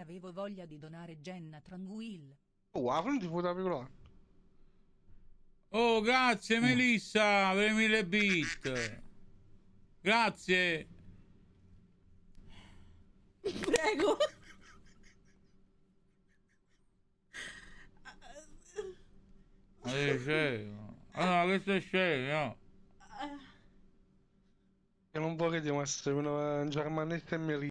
che avevo voglia di donare Jenna Tranguil. Oh, avanti, di foto Oh, grazie mm. Melissa per mille bit. Grazie. Prego. Eh, allora, ah, questo è scemo, no? Io non vorrei essere una germanetta e mi